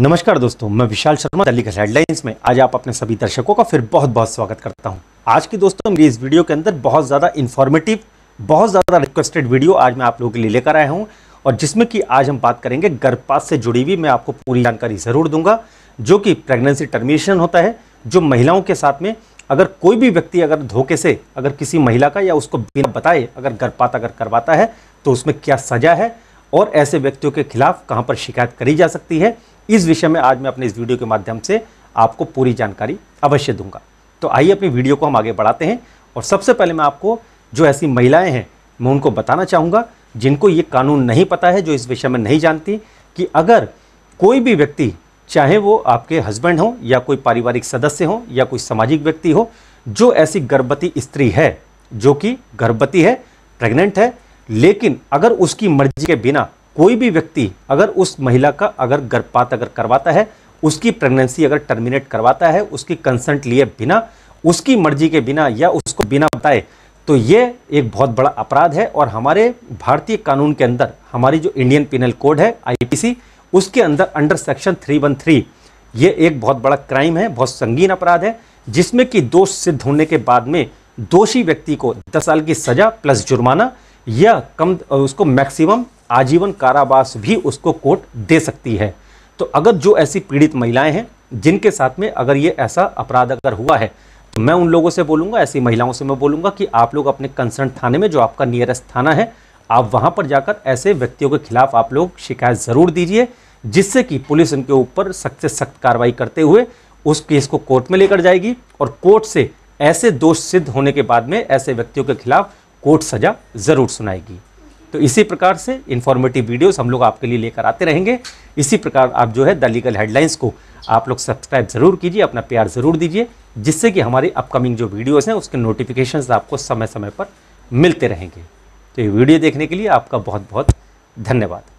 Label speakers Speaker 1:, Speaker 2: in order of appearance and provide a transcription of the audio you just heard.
Speaker 1: नमस्कार दोस्तों मैं विशाल शर्मा दिल्ली के हेडलाइंस में आज आप अपने सभी दर्शकों का फिर बहुत बहुत स्वागत करता हूं आज की दोस्तों मेरी इस वीडियो के अंदर बहुत ज़्यादा इन्फॉर्मेटिव बहुत ज़्यादा रिक्वेस्टेड वीडियो आज मैं आप लोगों के लिए लेकर आया हूं और जिसमें कि आज हम बात करेंगे गर्भपात से जुड़ी हुई मैं आपको पूरी जानकारी ज़रूर दूंगा जो कि प्रेगनेंसी टर्मिनेशन होता है जो महिलाओं के साथ में अगर कोई भी व्यक्ति अगर धोखे से अगर किसी महिला का या उसको बिना बताए अगर गर्भपात अगर करवाता है तो उसमें क्या सज़ा है और ऐसे व्यक्तियों के खिलाफ कहाँ पर शिकायत करी जा सकती है इस विषय में आज मैं अपने इस वीडियो के माध्यम से आपको पूरी जानकारी अवश्य दूंगा तो आइए अपनी वीडियो को हम आगे बढ़ाते हैं और सबसे पहले मैं आपको जो ऐसी महिलाएं हैं मैं उनको बताना चाहूँगा जिनको ये कानून नहीं पता है जो इस विषय में नहीं जानती कि अगर कोई भी व्यक्ति चाहे वो आपके हस्बैंड हों या कोई पारिवारिक सदस्य हो या कोई सामाजिक व्यक्ति हो जो ऐसी गर्भवती स्त्री है जो कि गर्भवती है प्रेग्नेंट है लेकिन अगर उसकी मर्जी के बिना कोई भी व्यक्ति अगर उस महिला का अगर गर्भपात अगर करवाता है उसकी प्रेगनेंसी अगर टर्मिनेट करवाता है उसकी कंसेंट लिए बिना उसकी मर्जी के बिना या उसको बिना बताए तो ये एक बहुत बड़ा अपराध है और हमारे भारतीय कानून के अंदर हमारी जो इंडियन पिनल कोड है आईपीसी उसके अंदर अंडर सेक्शन 313 ये एक बहुत बड़ा क्राइम है बहुत संगीन अपराध है जिसमें कि दोष सिद्ध होने के बाद में दोषी व्यक्ति को 10 साल की सज़ा प्लस जुर्माना या कम उसको मैक्सिमम आजीवन कारावास भी उसको कोर्ट दे सकती है तो अगर जो ऐसी पीड़ित महिलाएं हैं जिनके साथ में अगर ये ऐसा अपराध अगर हुआ है तो मैं उन लोगों से बोलूँगा ऐसी महिलाओं से मैं बोलूँगा कि आप लोग अपने कंसर्न थाने में जो आपका नियरेस्ट थाना है आप वहाँ पर जाकर ऐसे व्यक्तियों के खिलाफ आप लोग शिकायत ज़रूर दीजिए जिससे कि पुलिस उनके ऊपर सख्त से सख्त कार्रवाई करते हुए उस केस को कोर्ट में लेकर जाएगी और कोर्ट से ऐसे दोष सिद्ध होने के बाद में ऐसे व्यक्तियों के खिलाफ कोर्ट सजा ज़रूर सुनाएगी तो इसी प्रकार से इन्फॉर्मेटिव वीडियोस हम लोग आपके लिए लेकर आते रहेंगे इसी प्रकार आप जो है द लीगल हेडलाइंस को आप लोग सब्सक्राइब ज़रूर कीजिए अपना प्यार ज़रूर दीजिए जिससे कि हमारी अपकमिंग जो वीडियोस हैं उसके नोटिफिकेशंस आपको समय समय पर मिलते रहेंगे तो ये वीडियो देखने के लिए आपका बहुत बहुत धन्यवाद